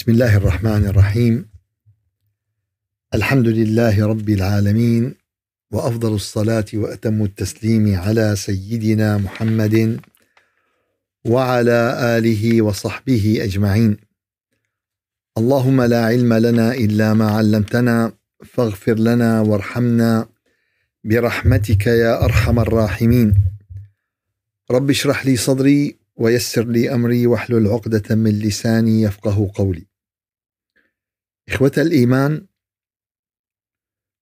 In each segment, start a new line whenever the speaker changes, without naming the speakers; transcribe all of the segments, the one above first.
بسم الله الرحمن الرحيم الحمد لله رب العالمين وافضل الصلاه واتم التسليم على سيدنا محمد وعلى اله وصحبه اجمعين اللهم لا علم لنا الا ما علمتنا فاغفر لنا وارحمنا برحمتك يا ارحم الراحمين رب اشرح لي صدري ويسر لي امري واحلل عقده من لساني يفقه قولي إخوة الإيمان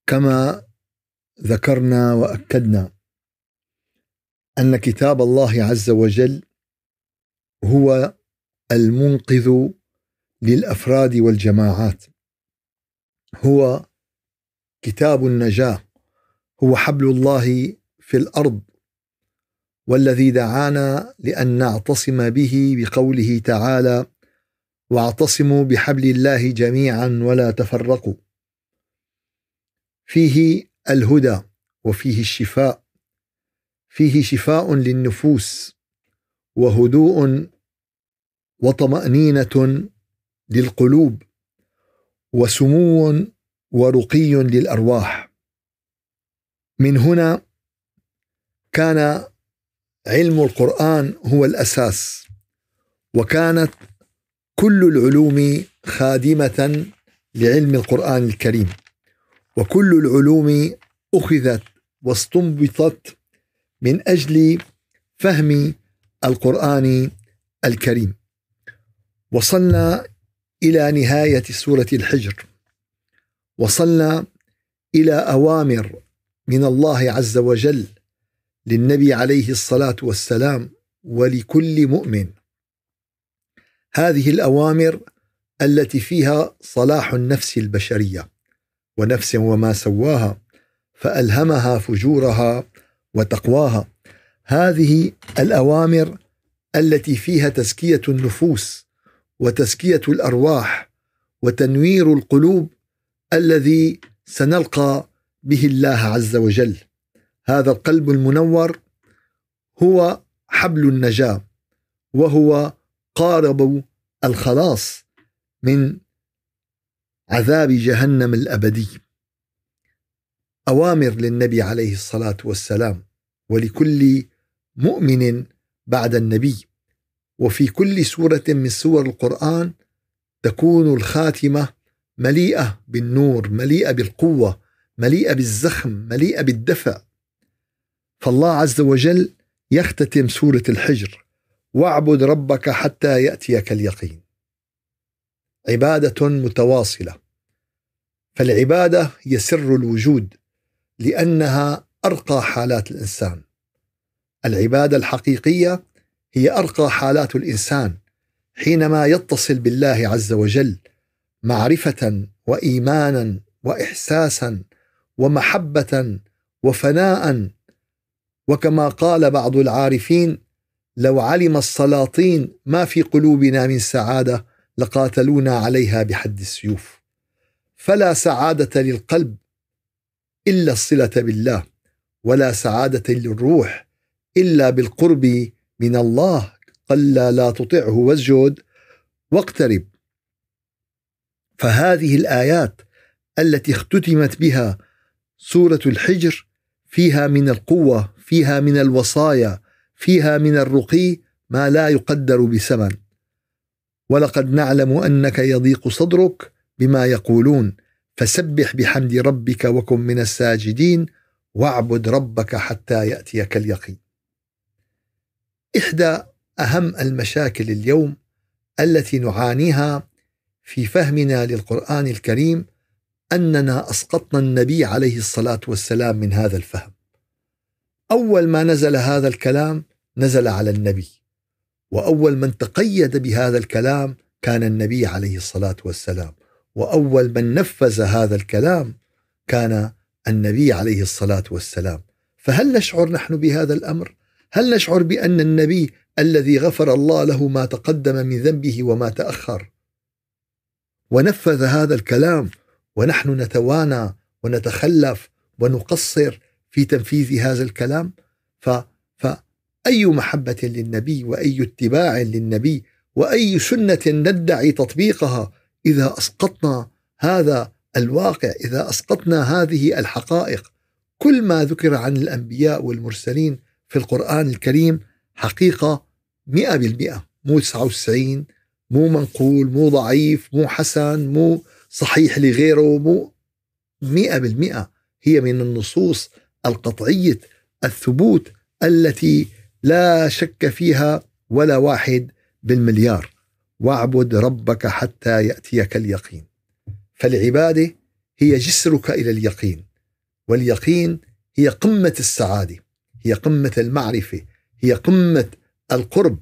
كما ذكرنا وأكدنا أن كتاب الله عز وجل هو المنقذ للأفراد والجماعات هو كتاب النجاة هو حبل الله في الأرض والذي دعانا لأن نعتصم به بقوله تعالى واعتصموا بحبل الله جميعا ولا تفرقوا فيه الهدى وفيه الشفاء فيه شفاء للنفوس وهدوء وطمانينه للقلوب وسمو ورقي للارواح من هنا كان علم القران هو الاساس وكانت كل العلوم خادمة لعلم القرآن الكريم وكل العلوم أخذت واستنبطت من أجل فهم القرآن الكريم وصلنا إلى نهاية سورة الحجر وصلنا إلى أوامر من الله عز وجل للنبي عليه الصلاة والسلام ولكل مؤمن هذه الاوامر التي فيها صلاح النفس البشريه ونفس وما سواها فالهمها فجورها وتقواها هذه الاوامر التي فيها تزكيه النفوس وتزكيه الارواح وتنوير القلوب الذي سنلقى به الله عز وجل هذا القلب المنور هو حبل النجاه وهو قاربوا الخلاص من عذاب جهنم الابدي اوامر للنبي عليه الصلاه والسلام ولكل مؤمن بعد النبي وفي كل سوره من سور القران تكون الخاتمه مليئه بالنور مليئه بالقوه مليئه بالزخم مليئه بالدفء فالله عز وجل يختتم سوره الحجر واعبد ربك حتى ياتيك اليقين عباده متواصله فالعباده هي سر الوجود لانها ارقى حالات الانسان العباده الحقيقيه هي ارقى حالات الانسان حينما يتصل بالله عز وجل معرفه وايمانا واحساسا ومحبه وفناء وكما قال بعض العارفين لو علم السلاطين ما في قلوبنا من سعاده لقاتلونا عليها بحد السيوف فلا سعاده للقلب الا الصله بالله ولا سعاده للروح الا بالقرب من الله قل لا تطعه واسجد واقترب فهذه الايات التي اختتمت بها سوره الحجر فيها من القوه فيها من الوصايا فيها من الرقي ما لا يقدر بثمن ولقد نعلم انك يضيق صدرك بما يقولون فسبح بحمد ربك وكن من الساجدين واعبد ربك حتى ياتيك اليقين. احدى اهم المشاكل اليوم التي نعانيها في فهمنا للقران الكريم اننا اسقطنا النبي عليه الصلاه والسلام من هذا الفهم. اول ما نزل هذا الكلام نزل على النبي واول من تقيد بهذا الكلام كان النبي عليه الصلاه والسلام واول من نفذ هذا الكلام كان النبي عليه الصلاه والسلام فهل نشعر نحن بهذا الامر هل نشعر بان النبي الذي غفر الله له ما تقدم من ذنبه وما تاخر ونفذ هذا الكلام ونحن نتوانى ونتخلف ونقصر في تنفيذ هذا الكلام ف اي محبه للنبي واي اتباع للنبي واي سنه ندعي تطبيقها اذا اسقطنا هذا الواقع اذا اسقطنا هذه الحقائق كل ما ذكر عن الانبياء والمرسلين في القران الكريم حقيقه 100% مو 99 مو منقول مو ضعيف مو حسن مو صحيح لغيره مو 100% هي من النصوص القطعيه الثبوت التي لا شك فيها ولا واحد بالمليار واعبد ربك حتى ياتيك اليقين فالعباده هي جسرك الى اليقين واليقين هي قمه السعاده هي قمه المعرفه هي قمه القرب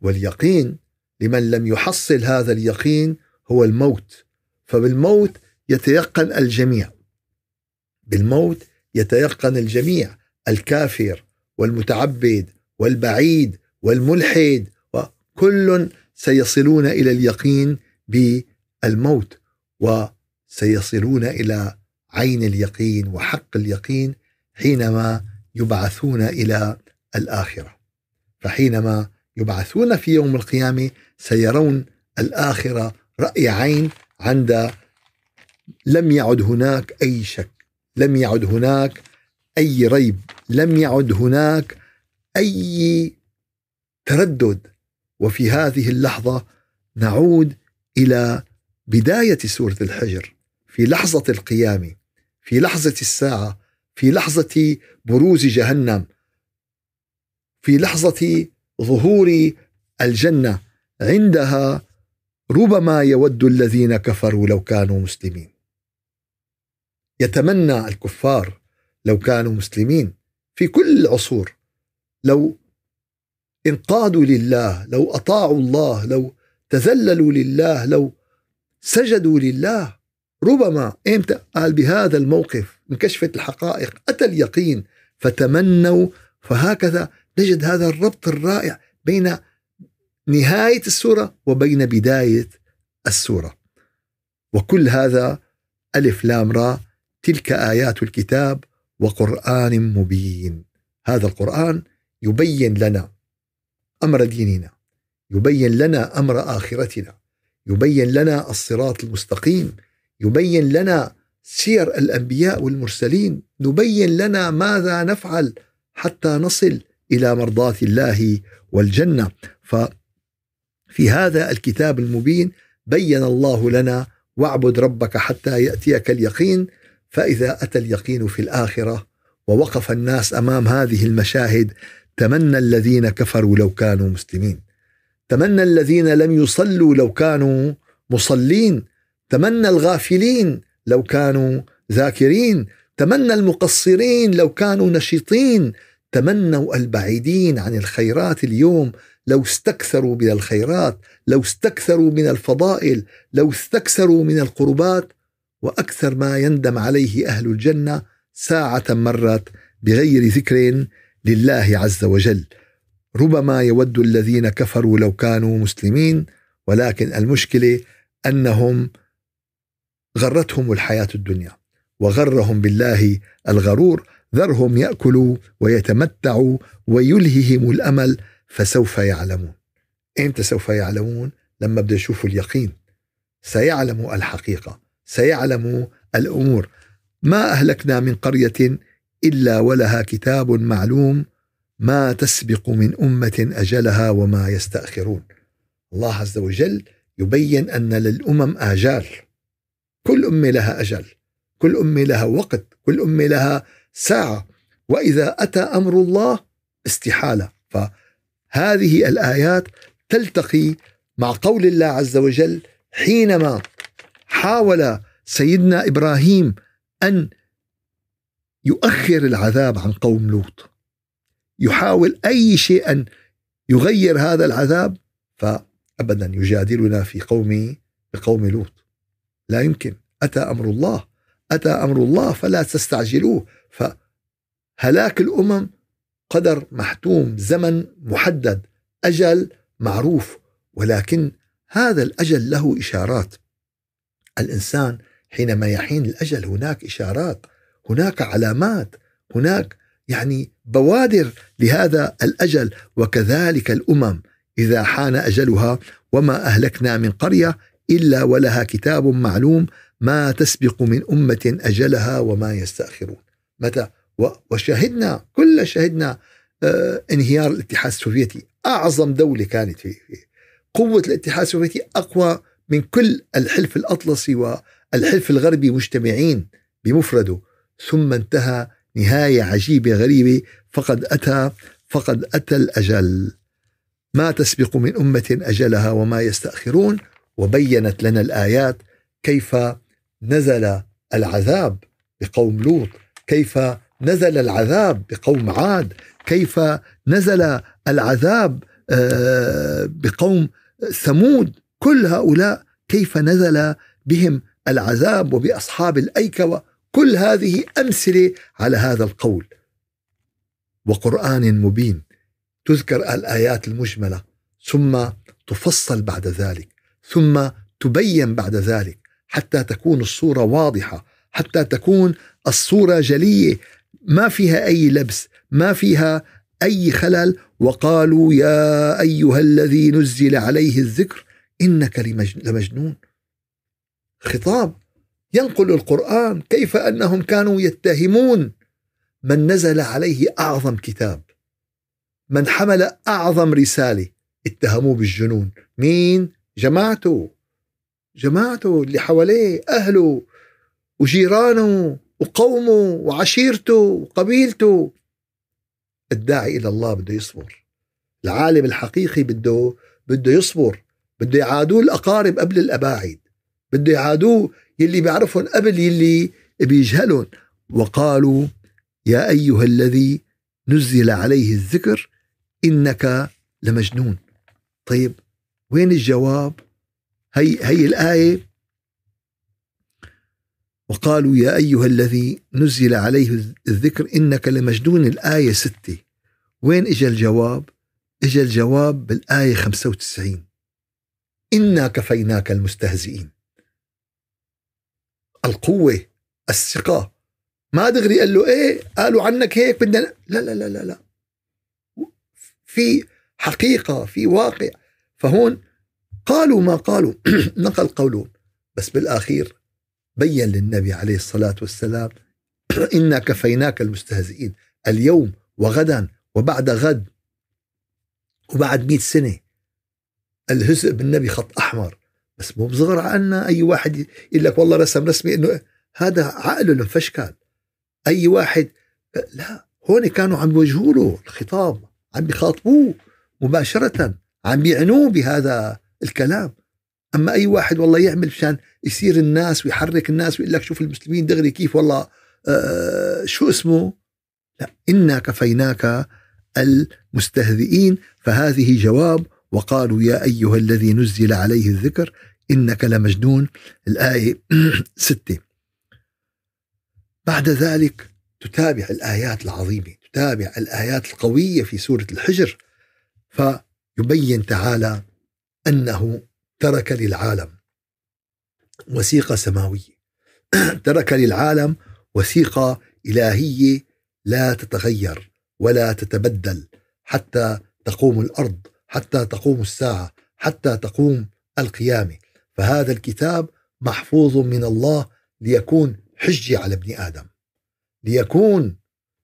واليقين لمن لم يحصل هذا اليقين هو الموت فبالموت يتيقن الجميع بالموت يتيقن الجميع الكافر والمتعبد والبعيد والملحد وكل سيصلون الى اليقين بالموت وسيصلون الى عين اليقين وحق اليقين حينما يبعثون الى الاخره فحينما يبعثون في يوم القيامه سيرون الاخره راي عين عند لم يعد هناك اي شك لم يعد هناك اي ريب لم يعد هناك اي تردد وفي هذه اللحظه نعود الى بدايه سوره الحجر في لحظه القيامه في لحظه الساعه في لحظه بروز جهنم في لحظه ظهور الجنه عندها ربما يود الذين كفروا لو كانوا مسلمين يتمنى الكفار لو كانوا مسلمين في كل العصور لو انقادوا لله لو اطاعوا الله لو تذللوا لله لو سجدوا لله ربما امتى قال بهذا الموقف انكشفت الحقائق اتى اليقين فتمنوا فهكذا نجد هذا الربط الرائع بين نهايه السوره وبين بدايه السوره وكل هذا الف لام را تلك ايات الكتاب وقرآن مبين هذا القرآن يبين لنا أمر ديننا يبين لنا أمر آخرتنا يبين لنا الصراط المستقيم يبين لنا سير الأنبياء والمرسلين نبين لنا ماذا نفعل حتى نصل إلى مرضاة الله والجنة ففي هذا الكتاب المبين بين الله لنا واعبد ربك حتى يأتيك اليقين فإذا أتى اليقين في الآخرة ووقف الناس أمام هذه المشاهد تمنى الذين كفروا لو كانوا مسلمين تمنى الذين لم يصلوا لو كانوا مصلين تمنى الغافلين لو كانوا ذاكرين تمنى المقصرين لو كانوا نشيطين تمنوا البعيدين عن الخيرات اليوم لو استكثروا من الخيرات لو استكثروا من الفضائل لو استكثروا من القربات وأكثر ما يندم عليه أهل الجنة ساعة مرت بغير ذكر لله عز وجل ربما يود الذين كفروا لو كانوا مسلمين ولكن المشكلة أنهم غرتهم الحياة الدنيا وغرهم بالله الغرور ذرهم يأكلوا ويتمتعوا ويلههم الأمل فسوف يعلمون إمتى سوف يعلمون لما بده يشوفوا اليقين سيعلم الحقيقة سيعلم الامور ما اهلكنا من قريه الا ولها كتاب معلوم ما تسبق من امه اجلها وما يستاخرون الله عز وجل يبين ان للامم اجال كل امه لها اجل كل امه لها وقت كل امه لها ساعه واذا اتى امر الله استحاله فهذه الايات تلتقي مع قول الله عز وجل حينما حاول سيدنا ابراهيم ان يؤخر العذاب عن قوم لوط يحاول اي شيء ان يغير هذا العذاب فابدا يجادلنا في قومه بقوم لوط لا يمكن اتى امر الله اتى امر الله فلا تستعجلوه فهلاك الامم قدر محتوم زمن محدد اجل معروف ولكن هذا الاجل له اشارات الانسان حينما يحين الاجل هناك اشارات هناك علامات هناك يعني بوادر لهذا الاجل وكذلك الامم اذا حان اجلها وما اهلكنا من قريه الا ولها كتاب معلوم ما تسبق من امه اجلها وما يستاخرون متى وشهدنا كل شهدنا آه، انهيار الاتحاد السوفيتي اعظم دوله كانت فيه قوه الاتحاد السوفيتي اقوى من كل الحلف الأطلسي والحلف الغربي مجتمعين بمفرده ثم انتهى نهاية عجيبة غريبة فقد أتى فقد أتى الأجل ما تسبق من أمة أجلها وما يستأخرون وبينت لنا الآيات كيف نزل العذاب بقوم لوط كيف نزل العذاب بقوم عاد كيف نزل العذاب آه، بقوم ثمود كل هؤلاء كيف نزل بهم العذاب وبأصحاب الايكه كل هذه أمثلة على هذا القول وقرآن مبين تذكر الآيات المجملة ثم تفصل بعد ذلك ثم تبين بعد ذلك حتى تكون الصورة واضحة حتى تكون الصورة جلية ما فيها أي لبس ما فيها أي خلل وقالوا يا أيها الذي نزل عليه الذكر إنك لمجنون خطاب ينقل القرآن كيف أنهم كانوا يتهمون من نزل عليه أعظم كتاب من حمل أعظم رسالة اتهموه بالجنون مين؟ جماعته جماعته اللي حواليه أهله وجيرانه وقومه وعشيرته وقبيلته الداعي إلى الله بده يصبر العالم الحقيقي بده بده يصبر بده يعادوه الأقارب قبل الأباعد بده يعادوه يلي بيعرفهم قبل يلي بيجهلهم وقالوا يا أيها الذي نزل عليه الذكر إنك لمجنون طيب وين الجواب هي هي الآية وقالوا يا أيها الذي نزل عليه الذكر إنك لمجنون الآية ستة وين اجى الجواب اجى الجواب بالآية 95 انا كفيناك المستهزئين القوه الثقه ما دغري قال له ايه قالوا عنك هيك بدنا لا لا لا لا لا في حقيقه في واقع فهون قالوا ما قالوا نقل قوله بس بالاخير بين للنبي عليه الصلاه والسلام انا كفيناك المستهزئين اليوم وغدا وبعد غد وبعد مئة سنه الهزء بالنبي خط احمر بس مو بصغر عقلنا اي واحد يقول لك والله رسم رسمي انه هذا عقله المفشكل اي واحد لا هون كانوا عم يوجهوا له الخطاب عم بيخاطبوه مباشره عم بيعنوه بهذا الكلام اما اي واحد والله يعمل مشان يصير الناس ويحرك الناس ويقول لك شوف المسلمين دغري كيف والله آه شو اسمه لا انا كفيناك المستهزئين فهذه جواب وقالوا يا أيها الذي نزل عليه الذكر إنك لمجنون الآية ستة بعد ذلك تتابع الآيات العظيمة تتابع الآيات القوية في سورة الحجر فيبين تعالى أنه ترك للعالم وثيقة سماوية ترك للعالم وثيقة إلهية لا تتغير ولا تتبدل حتى تقوم الأرض حتى تقوم الساعه حتى تقوم القيامه فهذا الكتاب محفوظ من الله ليكون حجه على ابن ادم ليكون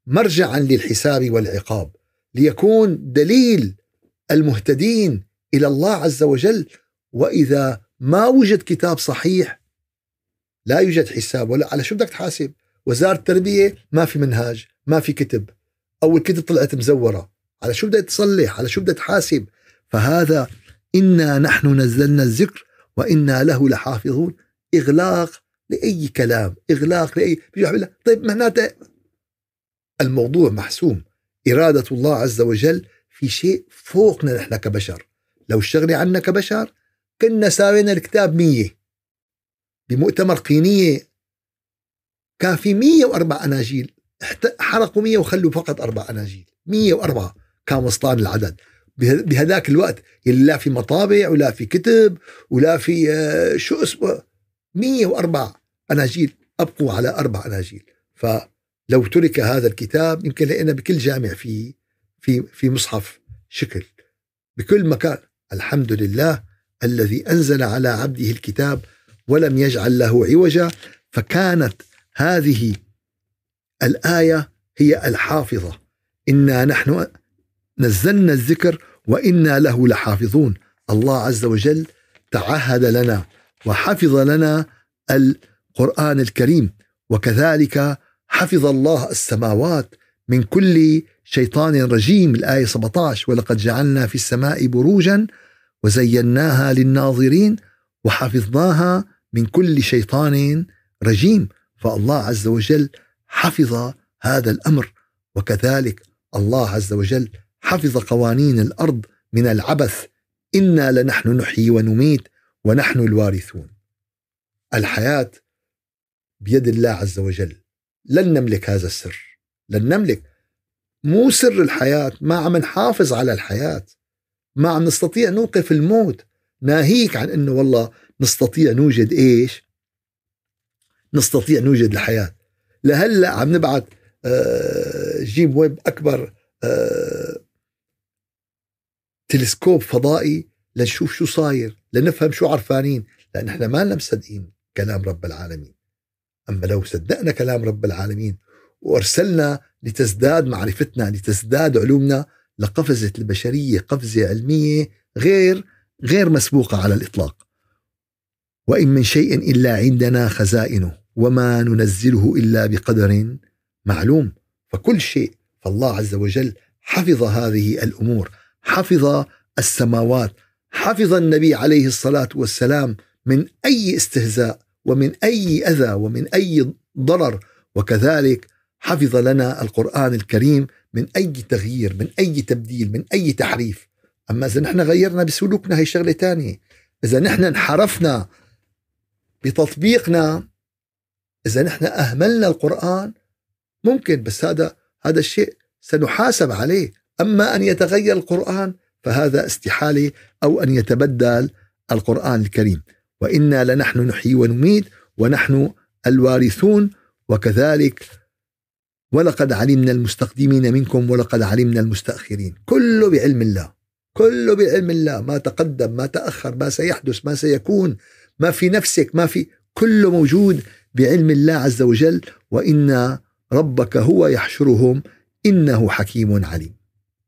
مرجعا للحساب والعقاب ليكون دليل المهتدين الى الله عز وجل واذا ما وجد كتاب صحيح لا يوجد حساب ولا على شو بدك تحاسب وزارة التربية ما في منهاج ما في كتب أو الكتب طلعت مزورة على شو بدها تصلح على شو بدها تحاسب فهذا إنا نحن نزلنا الذكر وإنا له لحافظون إغلاق لأي كلام إغلاق لأي طيب معناته الموضوع محسوم إرادة الله عز وجل في شيء فوقنا نحن كبشر لو الشغلة عنا كبشر كنا ساوينا الكتاب مية بمؤتمر قينية كان في 104 أناجيل حرقوا 100 وخلوا فقط أربع أناجيل 104 كان وسطان العدد بهذاك الوقت اللي يعني لا في مطابع ولا في كتب ولا في آه، شو اسمه 104 اناجيل ابقوا على اربع اناجيل فلو ترك هذا الكتاب يمكن لقينا بكل جامع في في في مصحف شكل بكل مكان الحمد لله الذي انزل على عبده الكتاب ولم يجعل له عوجا فكانت هذه الايه هي الحافظه انا نحن نزلنا الذكر وإنا له لحافظون الله عز وجل تعهد لنا وحفظ لنا القرآن الكريم وكذلك حفظ الله السماوات من كل شيطان رجيم الآية 17 ولقد جعلنا في السماء بروجا وزيناها للناظرين وحفظناها من كل شيطان رجيم فالله عز وجل حفظ هذا الأمر وكذلك الله عز وجل حفظ قوانين الارض من العبث انا لنحن نحيي ونميت ونحن الوارثون الحياه بيد الله عز وجل لن نملك هذا السر لن نملك مو سر الحياه ما عم نحافظ على الحياه ما عم نستطيع نوقف الموت ناهيك عن انه والله نستطيع نوجد ايش؟ نستطيع نوجد الحياه لهلا عم نبعث آه، جيم ويب اكبر آه، تلسكوب فضائي لنشوف شو صاير لنفهم شو عرفانين لأن احنا ما مصدقين كلام رب العالمين أما لو صدقنا كلام رب العالمين وأرسلنا لتزداد معرفتنا لتزداد علومنا لقفزت البشرية قفزة علمية غير غير مسبوقة على الإطلاق وإن من شيء إلا عندنا خزائنه وما ننزله إلا بقدر معلوم فكل شيء فالله عز وجل حفظ هذه الأمور حفظ السماوات حفظ النبي عليه الصلاه والسلام من اي استهزاء ومن اي اذى ومن اي ضرر وكذلك حفظ لنا القران الكريم من اي تغيير من اي تبديل من اي تحريف اما اذا نحن غيرنا بسلوكنا هي شغله ثانيه اذا نحن انحرفنا بتطبيقنا اذا نحن اهملنا القران ممكن بس هذا هذا الشيء سنحاسب عليه أما أن يتغير القرآن فهذا استحالة أو أن يتبدل القرآن الكريم وإنا لنحن نحيي ونميت ونحن الوارثون وكذلك ولقد علمنا المستقدمين منكم ولقد علمنا المستأخرين كله بعلم الله كله بعلم الله ما تقدم ما تأخر ما سيحدث ما سيكون ما في نفسك ما في كله موجود بعلم الله عز وجل وإن ربك هو يحشرهم إنه حكيم عليم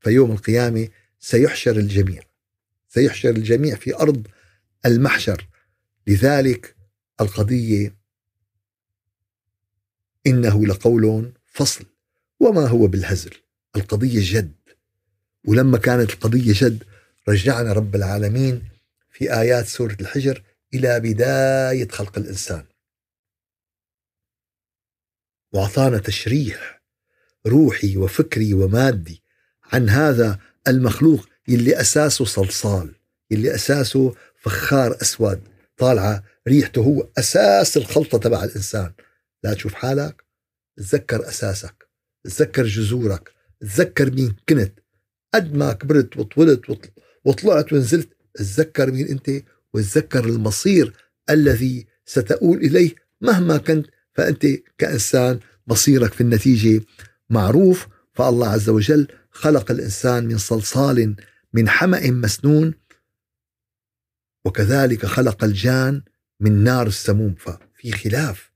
فيوم القيامة سيحشر الجميع سيحشر الجميع في أرض المحشر لذلك القضية إنه لقول فصل وما هو بالهزل القضية جد ولما كانت القضية جد رجعنا رب العالمين في آيات سورة الحجر إلى بداية خلق الإنسان وأعطانا تشريح روحي وفكري ومادي عن هذا المخلوق اللي أساسه صلصال اللي أساسه فخار أسود طالعة ريحته هو أساس الخلطة تبع الإنسان لا تشوف حالك تذكر أساسك تذكر جذورك تذكر مين كنت قد ما كبرت وطولت وطلعت ونزلت تذكر مين أنت وتذكر المصير الذي ستؤول إليه مهما كنت فأنت كإنسان مصيرك في النتيجة معروف فالله عز وجل خلق الانسان من صلصال من حما مسنون وكذلك خلق الجان من نار السموم ففي خلاف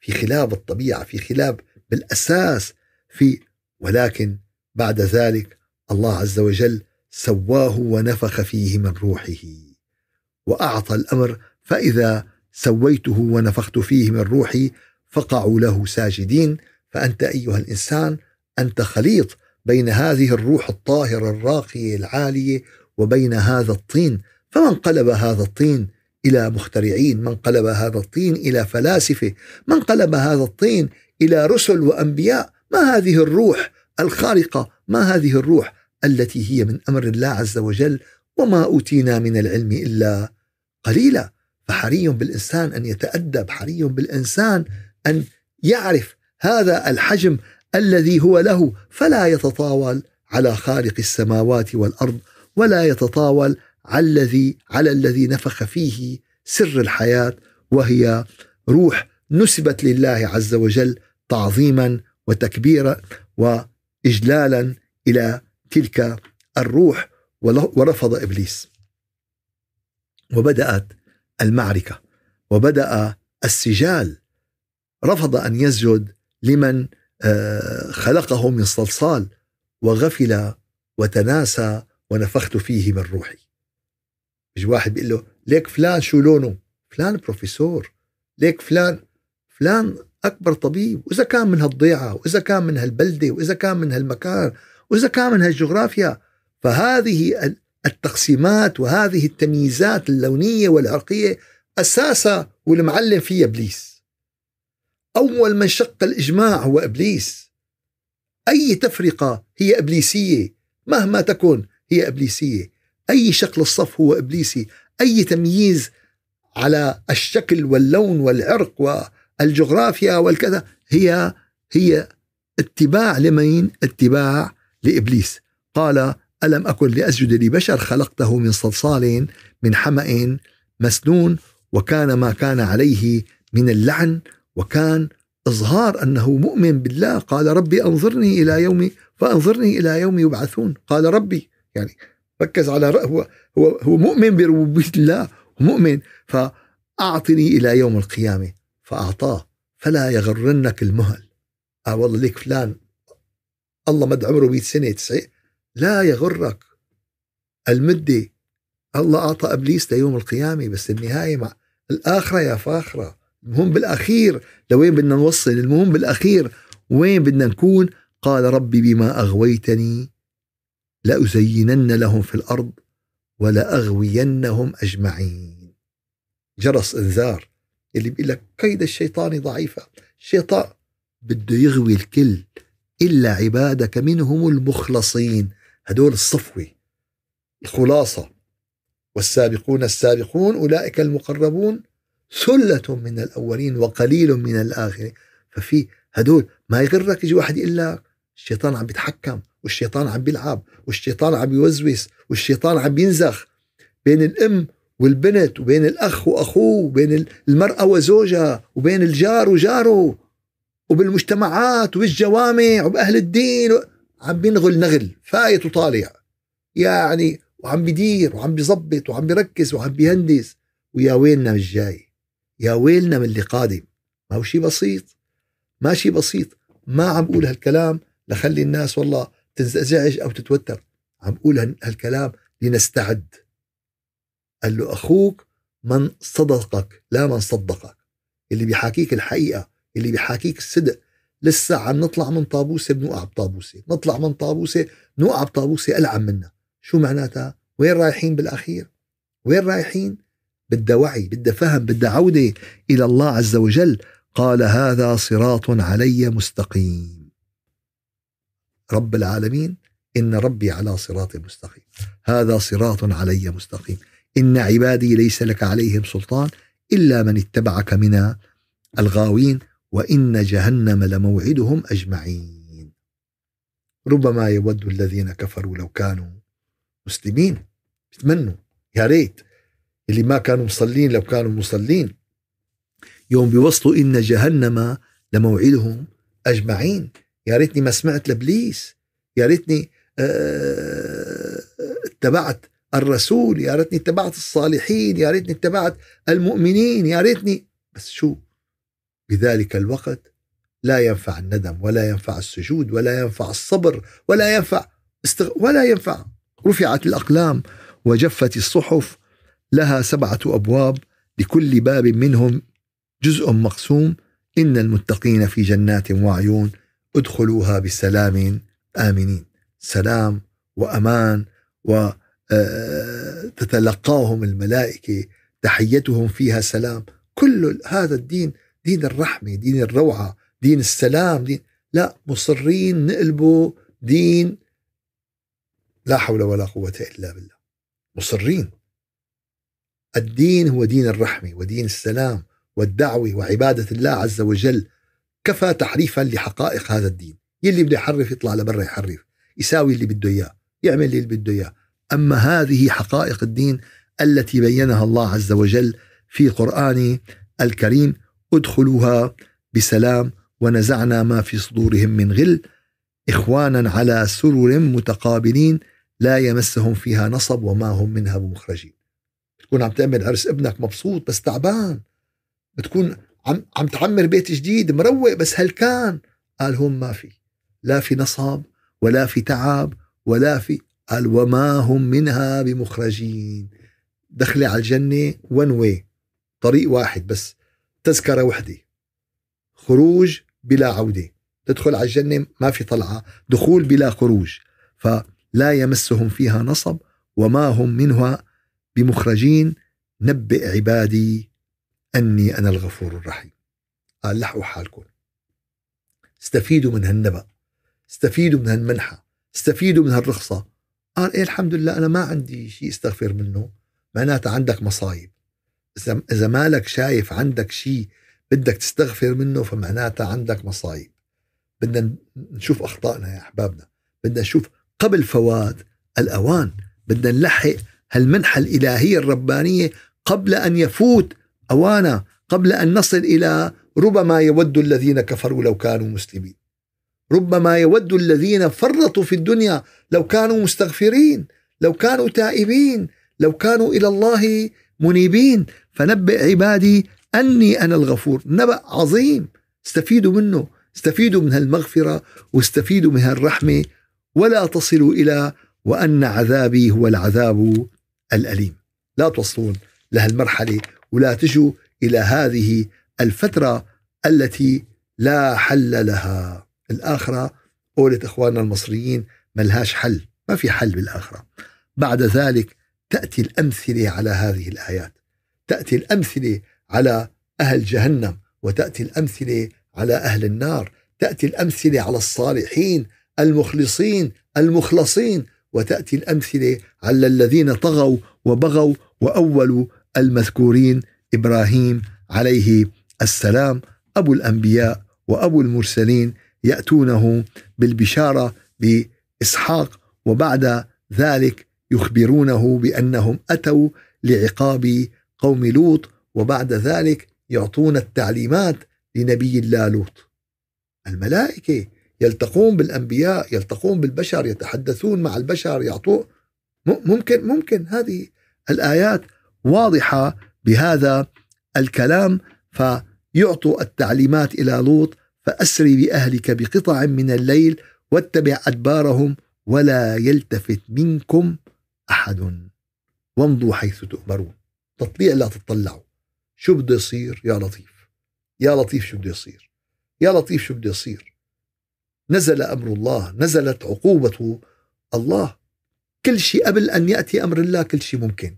في خلاف الطبيعه في خلاف بالاساس في ولكن بعد ذلك الله عز وجل سواه ونفخ فيه من روحه واعطى الامر فاذا سويته ونفخت فيه من روحي فقعوا له ساجدين فانت ايها الانسان انت خليط بين هذه الروح الطاهرة الراقية العالية وبين هذا الطين فمن قلب هذا الطين إلى مخترعين من قلب هذا الطين إلى فلاسفة من قلب هذا الطين إلى رسل وأنبياء ما هذه الروح الخارقة ما هذه الروح التي هي من أمر الله عز وجل وما أوتينا من العلم إلا قليلا فحري بالإنسان أن يتأدب حري بالإنسان أن يعرف هذا الحجم الذي هو له فلا يتطاول على خالق السماوات والارض ولا يتطاول على الذي على الذي نفخ فيه سر الحياه وهي روح نسبت لله عز وجل تعظيما وتكبيرا واجلالا الى تلك الروح ورفض ابليس وبدات المعركه وبدا السجال رفض ان يسجد لمن آه، خلقه من صلصال وغفل وتناسى ونفخت فيه من روحي يجي واحد بيقول له ليك فلان شو لونه فلان بروفيسور ليك فلان فلان اكبر طبيب واذا كان من هالضيعه واذا كان من هالبلده واذا كان من هالمكان واذا كان من هالجغرافيا فهذه التقسيمات وهذه التمييزات اللونيه والعرقيه اساسها والمعلم فيها ابليس أول من شق الإجماع هو إبليس أي تفرقة هي إبليسية مهما تكن هي إبليسية أي شكل الصف هو إبليسي أي تمييز على الشكل واللون والعرق والجغرافيا والكذا هي هي اتباع لمين؟ اتباع لابليس قال الم اكن لاسجد لبشر خلقته من صلصال من حمأ مسنون وكان ما كان عليه من اللعن وكان إظهار أنه مؤمن بالله قال ربي أنظرني إلى يومي فأنظرني إلى يوم يبعثون قال ربي يعني ركز على هو هو هو مؤمن بربوبية الله مؤمن فأعطني إلى يوم القيامة فأعطاه فلا يغرنك المهل آه والله ليك فلان الله مد عمره 100 سنة 90 لا يغرك المدة الله أعطى إبليس ليوم القيامة بس النهاية مع الآخرة يا فاخرة المهم بالاخير لوين بدنا نوصل المهم بالاخير وين بدنا نكون قال ربي بما اغويتني لازينن لهم في الارض ولاغوينهم اجمعين جرس انذار اللي بيقول لك كيد الشيطان ضعيفه الشيطان بده يغوي الكل الا عبادك منهم المخلصين هدول الصفوه الخلاصه والسابقون السابقون اولئك المقربون ثلة من الأولين وقليل من الآخرين ففي هدول ما يغرك يجي واحد يقول لك الشيطان عم بيتحكم والشيطان عم بيلعب والشيطان عم بيوسوس والشيطان عم بينزخ بين الأم والبنت وبين الأخ وأخوه وبين المرأة وزوجها وبين الجار وجاره وبالمجتمعات وبالجوامع وبأهل الدين عم بينغل نغل فايت وطالع يعني وعم بدير وعم بيظبط وعم بيركز وعم بيهندس ويا ويننا الجاي يا ويلنا من اللي قادم ما هو شيء بسيط ما شيء بسيط ما عم بقول هالكلام لخلي الناس والله تنزعج أو تتوتر عم بقول هالكلام لنستعد قال له أخوك من صدقك لا من صدقك اللي بيحاكيك الحقيقة اللي بيحاكيك الصدق لسه عم نطلع من طابوسة بنوقع بطابوسة نطلع من طابوسة بنوقع بطابوسة ألعن منا شو معناتها وين رايحين بالأخير وين رايحين بدها وعي بدها فهم بدها عودة إلى الله عز وجل قال هذا صراط علي مستقيم رب العالمين إن ربي على صراط مستقيم هذا صراط علي مستقيم إن عبادي ليس لك عليهم سلطان إلا من اتبعك من الغاوين وإن جهنم لموعدهم أجمعين ربما يود الذين كفروا لو كانوا مسلمين يتمنوا يا ريت اللي ما كانوا مصلين لو كانوا مصلين يوم بيوصلوا إن جهنم لموعدهم أجمعين يا ريتني ما سمعت لابليس يا ريتني آه، اتبعت الرسول يا ريتني اتبعت الصالحين يا ريتني اتبعت المؤمنين يا ريتني بس شو بذلك الوقت لا ينفع الندم ولا ينفع السجود ولا ينفع الصبر ولا ينفع استغ... ولا ينفع رفعت الأقلام وجفت الصحف لها سبعة أبواب لكل باب منهم جزء مقسوم إن المتقين في جنات وعيون ادخلوها بسلام آمنين سلام وأمان وتتلقاهم آه، الملائكة تحيتهم فيها سلام كل هذا الدين دين الرحمة دين الروعة دين السلام دين لا مصرين نقلبه دين لا حول ولا قوة إلا بالله مصرين الدين هو دين الرحمة ودين السلام والدعوة وعبادة الله عز وجل كفى تحريفا لحقائق هذا الدين يلي بده يحرف يطلع لبرا يحرف يساوي اللي بده إياه يعمل اللي بده إياه أما هذه حقائق الدين التي بينها الله عز وجل في قرآنه الكريم ادخلوها بسلام ونزعنا ما في صدورهم من غل إخوانا على سرر متقابلين لا يمسهم فيها نصب وما هم منها بمخرجين تكون عم تعمل عرس ابنك مبسوط بس تعبان بتكون عم عم تعمر بيت جديد مروق بس هل كان قال هون ما في لا في نصب ولا في تعب ولا في قال وما هم منها بمخرجين دخلي على الجنة ون وي طريق واحد بس تذكرة وحدة خروج بلا عودة تدخل على الجنة ما في طلعة دخول بلا خروج فلا يمسهم فيها نصب وما هم منها بمخرجين نبئ عبادي أني أنا الغفور الرحيم قال لحقوا حالكم استفيدوا من هالنبأ استفيدوا من هالمنحة استفيدوا من هالرخصة قال إيه الحمد لله أنا ما عندي شيء استغفر منه معناتها عندك مصايب إذا إذا مالك شايف عندك شيء بدك تستغفر منه فمعناتها عندك مصايب بدنا نشوف أخطائنا يا أحبابنا بدنا نشوف قبل فوات الأوان بدنا نلحق هالمنحة الإلهية الربانية قبل أن يفوت أوانا قبل أن نصل إلى ربما يود الذين كفروا لو كانوا مسلمين ربما يود الذين فرطوا في الدنيا لو كانوا مستغفرين لو كانوا تائبين لو كانوا إلى الله منيبين فنبئ عبادي أني أنا الغفور نبأ عظيم استفيدوا منه استفيدوا من هالمغفرة واستفيدوا من هالرحمة ولا تصلوا إلى وأن عذابي هو العذاب الأليم لا توصلون لهالمرحلة ولا تجوا إلى هذه الفترة التي لا حل لها الآخرة قولة إخواننا المصريين ملهاش حل ما في حل بالآخرة بعد ذلك تأتي الأمثلة على هذه الآيات تأتي الأمثلة على أهل جهنم وتأتي الأمثلة على أهل النار تأتي الأمثلة على الصالحين المخلصين المخلصين وتأتي الأمثلة على الذين طغوا وبغوا وأولوا المذكورين إبراهيم عليه السلام أبو الأنبياء وأبو المرسلين يأتونه بالبشارة بإسحاق وبعد ذلك يخبرونه بأنهم أتوا لعقاب قوم لوط وبعد ذلك يعطون التعليمات لنبي الله لوط الملائكة يلتقون بالأنبياء يلتقون بالبشر يتحدثون مع البشر يعطوا ممكن ممكن هذه الآيات واضحة بهذا الكلام فيعطوا التعليمات إلى لوط فأسري بأهلك بقطع من الليل واتبع أدبارهم ولا يلتفت منكم أحد وامضوا حيث تؤمرون تطليع لا تطلعوا شو بده يصير يا لطيف يا لطيف شو بده يصير يا لطيف شو بده يصير نزل امر الله نزلت عقوبه الله كل شيء قبل ان ياتي امر الله كل شيء ممكن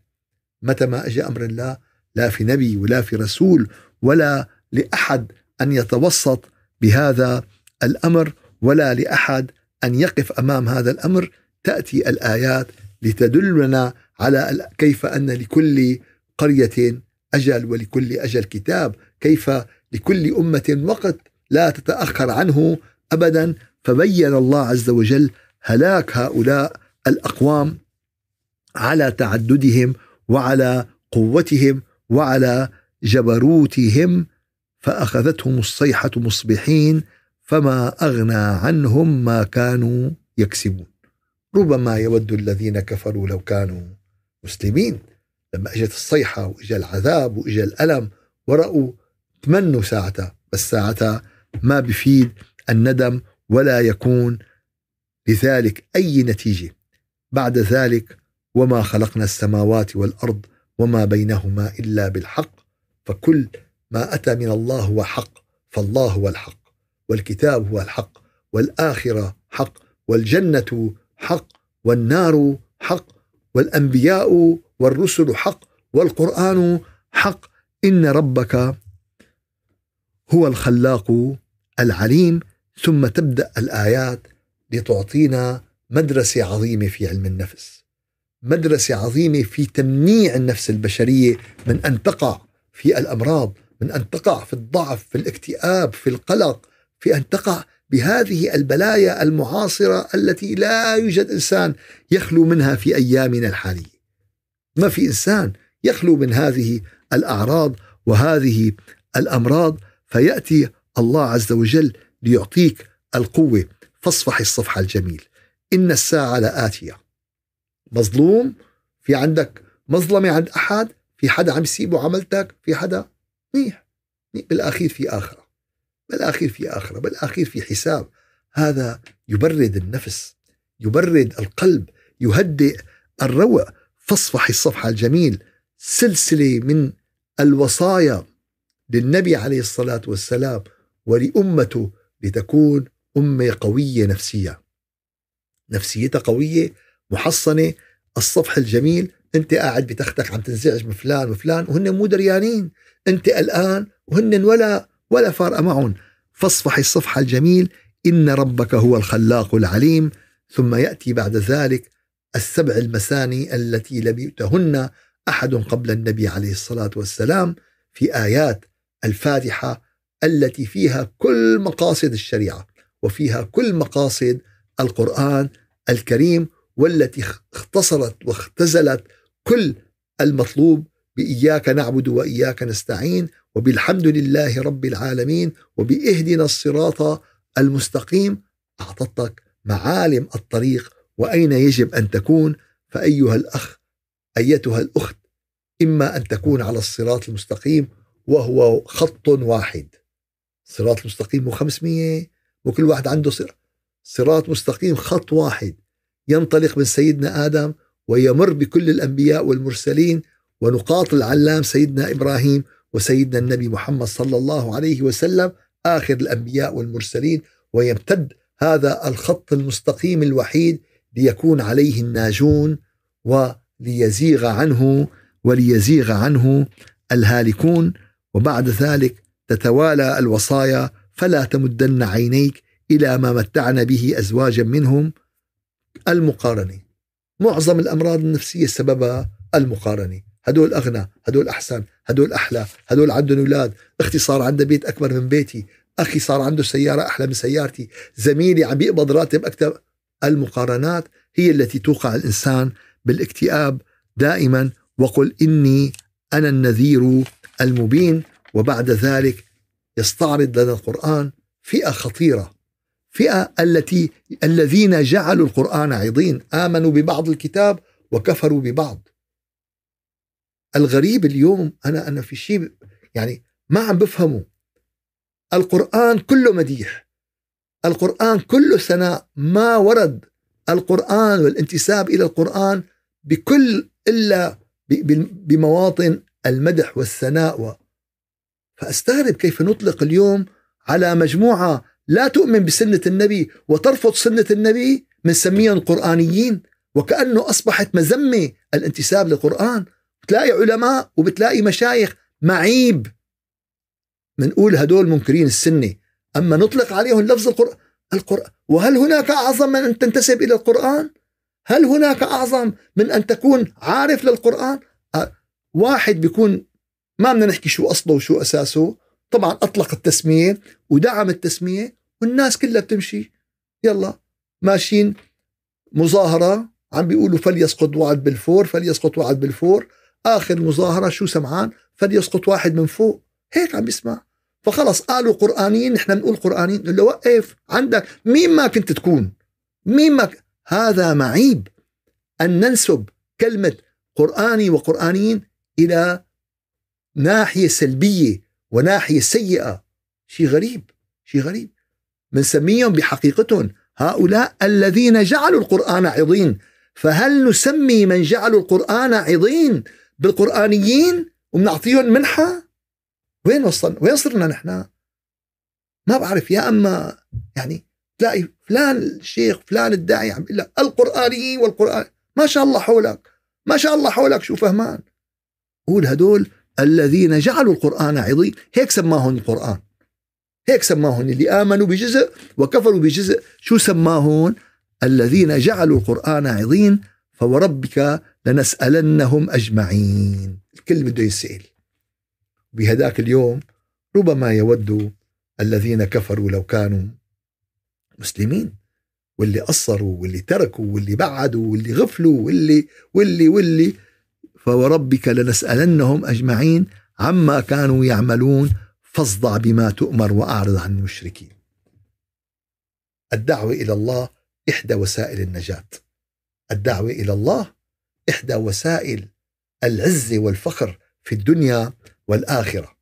متى ما اجى امر الله لا في نبي ولا في رسول ولا لاحد ان يتوسط بهذا الامر ولا لاحد ان يقف امام هذا الامر تاتي الايات لتدلنا على كيف ان لكل قريه اجل ولكل اجل كتاب، كيف لكل امه وقت لا تتاخر عنه أبدا فبين الله عز وجل هلاك هؤلاء الأقوام على تعددهم وعلى قوتهم وعلى جبروتهم فأخذتهم الصيحة مصبحين فما أغنى عنهم ما كانوا يكسبون ربما يود الذين كفروا لو كانوا مسلمين لما اجت الصيحة واجا العذاب واجا الألم ورأوا تمنوا ساعتها بس ساعتها ما بفيد الندم ولا يكون لذلك أي نتيجة بعد ذلك وما خلقنا السماوات والأرض وما بينهما إلا بالحق فكل ما أتى من الله هو حق فالله هو الحق والكتاب هو الحق والآخرة حق والجنة حق والنار حق والأنبياء والرسل حق والقرآن حق إن ربك هو الخلاق العليم ثم تبدا الايات لتعطينا مدرسه عظيمه في علم النفس مدرسه عظيمه في تمنيع النفس البشريه من ان تقع في الامراض من ان تقع في الضعف في الاكتئاب في القلق في ان تقع بهذه البلايا المعاصره التي لا يوجد انسان يخلو منها في ايامنا الحاليه ما في انسان يخلو من هذه الاعراض وهذه الامراض فياتي الله عز وجل ليعطيك القوة فاصفح الصفحة الجميل إن الساعة لآتية مظلوم في عندك مظلمة عند أحد في حدا عم يسيبه عملتك في حدا منيح بالأخير في آخرة بالأخير في آخرة بالأخير في حساب هذا يبرد النفس يبرد القلب يهدئ الروع فاصفح الصفحة الجميل سلسلة من الوصايا للنبي عليه الصلاة والسلام ولأمته لتكون أمة قوية نفسيا نفسيتها قوية محصنة الصفح الجميل أنت قاعد بتختك عم تنزعج من فلان وفلان وهن مو دريانين أنت قلقان وهن ولا ولا فارقة معهم فاصفح الصفح الجميل إن ربك هو الخلاق العليم ثم يأتي بعد ذلك السبع المثاني التي لم يؤتهن أحد قبل النبي عليه الصلاة والسلام في آيات الفاتحة التي فيها كل مقاصد الشريعه وفيها كل مقاصد القران الكريم والتي اختصرت واختزلت كل المطلوب باياك نعبد واياك نستعين وبالحمد لله رب العالمين وباهدنا الصراط المستقيم اعطتك معالم الطريق واين يجب ان تكون فايها الاخ ايتها الاخت اما ان تكون على الصراط المستقيم وهو خط واحد صراط المستقيم مو 500 مو كل واحد عنده صراط صراط مستقيم خط واحد ينطلق من سيدنا آدم ويمر بكل الأنبياء والمرسلين ونقاط العلام سيدنا إبراهيم وسيدنا النبي محمد صلى الله عليه وسلم آخر الأنبياء والمرسلين ويمتد هذا الخط المستقيم الوحيد ليكون عليه الناجون وليزيغ عنه وليزيغ عنه الهالكون وبعد ذلك تتوالى الوصايا فلا تمدن عينيك الى ما متعنا به ازواجا منهم المقارنه معظم الامراض النفسيه سببها المقارنه هدول اغنى هدول احسن هدول احلى هدول عندهم اولاد اختي صار عندها بيت اكبر من بيتي اخي صار عنده سياره احلى من سيارتي زميلي عم يقبض راتب اكثر المقارنات هي التي توقع الانسان بالاكتئاب دائما وقل اني انا النذير المبين وبعد ذلك يستعرض لنا القرآن فئة خطيرة فئة التي الذين جعلوا القرآن عضين آمنوا ببعض الكتاب وكفروا ببعض الغريب اليوم أنا أنا في شيء يعني ما عم بفهمه القرآن كله مديح القرآن كله ثناء ما ورد القرآن والانتساب إلى القرآن بكل إلا بمواطن المدح والثناء فأستغرب كيف نطلق اليوم على مجموعة لا تؤمن بسنة النبي وترفض سنة النبي بنسميهم قرآنيين وكأنه أصبحت مذمة الانتساب للقرآن بتلاقي علماء وبتلاقي مشايخ معيب منقول هدول منكرين السنة أما نطلق عليهم لفظ القرآن القرآن وهل هناك أعظم من أن تنتسب إلى القرآن هل هناك أعظم من أن تكون عارف للقرآن واحد بيكون ما بدنا نحكي شو اصله وشو اساسه طبعا اطلق التسميه ودعم التسميه والناس كلها بتمشي يلا ماشيين مظاهره عم بيقولوا فليسقط وعد بالفور فليسقط وعد بالفور اخر مظاهره شو سمعان فليسقط واحد من فوق هيك عم بيسمع فخلص قالوا قرآنيين نحن بنقول قرآنيين نقول له وقف عندك مين ما كنت تكون مين ما ك... هذا معيب أن ننسب كلمة قرآني وقرآنيين إلى ناحية سلبية وناحية سيئة شيء غريب شيء غريب بنسميهم بحقيقتهم هؤلاء الذين جعلوا القرآن عظيم فهل نسمي من جعلوا القرآن عظيم بالقرآنيين وبنعطيهم منحة وين وصلنا وين صرنا نحن ما بعرف يا أما يعني تلاقي فلان الشيخ فلان الداعي عم يقول لك القرآنيين والقرآن ما شاء الله حولك ما شاء الله حولك شو فهمان قول هدول الذين جعلوا القرآن عضين هيك سماهم القرآن هيك سماهم اللي آمنوا بجزء وكفروا بجزء شو سماهم الذين جعلوا القرآن عضين فوربك لنسألنهم أجمعين الكل بده يسأل بهداك اليوم ربما يود الذين كفروا لو كانوا مسلمين واللي قصروا واللي تركوا واللي بعدوا واللي غفلوا واللي واللي واللي, واللي فوربك لنسألنهم أجمعين عما كانوا يعملون فاصدع بما تؤمر وأعرض عن المشركين الدعوة إلى الله إحدى وسائل النجاة الدعوة إلى الله إحدى وسائل العزة والفخر في الدنيا والآخرة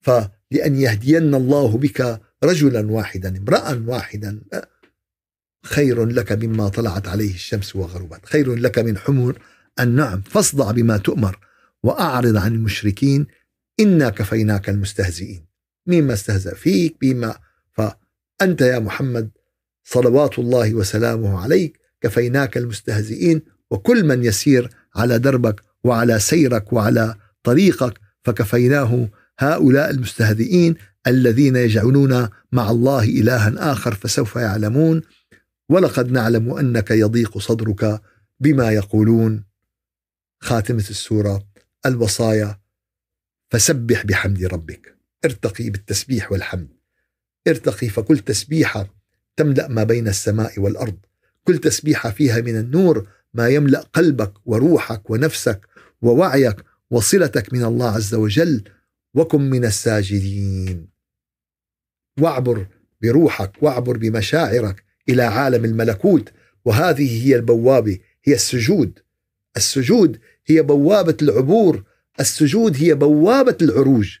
فلأن يهدين الله بك رجلا واحدا امرأ واحدا خير لك مما طلعت عليه الشمس وغربت خير لك من حمر النعم فاصدع بما تؤمر وأعرض عن المشركين إنا كفيناك المستهزئين مما استهزأ فيك بما فأنت يا محمد صلوات الله وسلامه عليك كفيناك المستهزئين وكل من يسير على دربك وعلى سيرك وعلى طريقك فكفيناه هؤلاء المستهزئين الذين يجعلون مع الله إلها آخر فسوف يعلمون ولقد نعلم أنك يضيق صدرك بما يقولون خاتمة السورة الوصايا فسبح بحمد ربك ارتقي بالتسبيح والحمد ارتقي فكل تسبيحة تملأ ما بين السماء والأرض كل تسبيحة فيها من النور ما يملأ قلبك وروحك ونفسك ووعيك وصلتك من الله عز وجل وكن من الساجدين واعبر بروحك واعبر بمشاعرك إلى عالم الملكوت وهذه هي البوابة هي السجود السجود هي بوابة العبور السجود هي بوابة العروج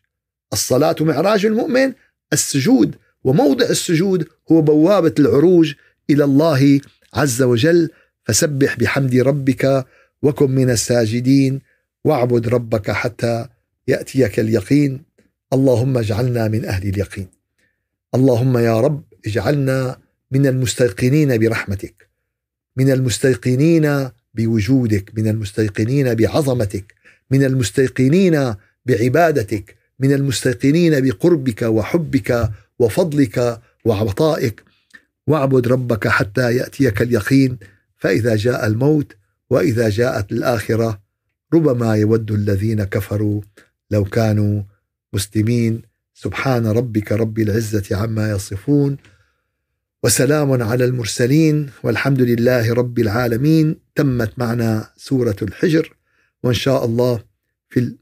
الصلاة معراج المؤمن السجود وموضع السجود هو بوابة العروج إلى الله عز وجل فسبح بحمد ربك وكن من الساجدين واعبد ربك حتى يأتيك اليقين اللهم اجعلنا من أهل اليقين اللهم يا رب اجعلنا من المستيقنين برحمتك من المستيقنين بوجودك من المستيقنين بعظمتك من المستيقنين بعبادتك من المستيقنين بقربك وحبك وفضلك وعطائك واعبد ربك حتى ياتيك اليقين فاذا جاء الموت واذا جاءت الاخره ربما يود الذين كفروا لو كانوا مسلمين سبحان ربك رب العزه عما يصفون وسلام على المرسلين والحمد لله رب العالمين تمت معنا سورة الحجر وإن شاء الله في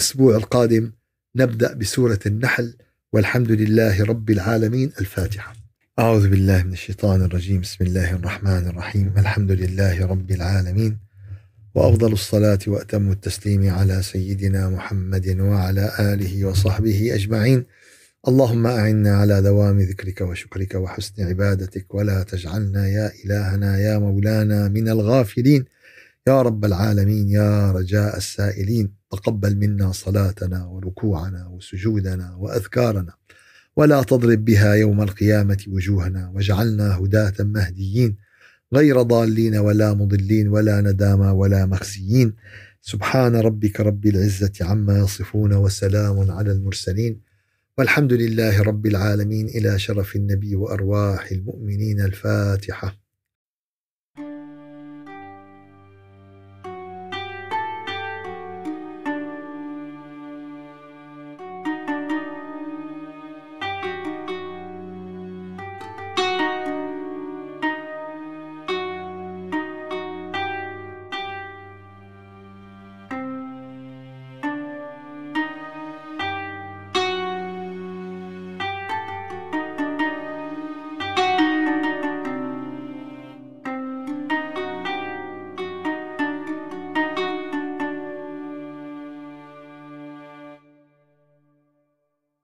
الأسبوع القادم نبدأ بسورة النحل والحمد لله رب العالمين الفاتحة أعوذ بالله من الشيطان الرجيم بسم الله الرحمن الرحيم الحمد لله رب العالمين وأفضل الصلاة وأتم التسليم على سيدنا محمد وعلى آله وصحبه أجمعين اللهم أعنا على دوام ذكرك وشكرك وحسن عبادتك ولا تجعلنا يا إلهنا يا مولانا من الغافلين يا رب العالمين يا رجاء السائلين تقبل منا صلاتنا وركوعنا وسجودنا وأذكارنا ولا تضرب بها يوم القيامة وجوهنا واجعلنا هداة مهديين غير ضالين ولا مضلين ولا نداما ولا مخزيين سبحان ربك رب العزة عما يصفون وسلام على المرسلين والحمد لله رب العالمين إلى شرف النبي وأرواح المؤمنين الفاتحة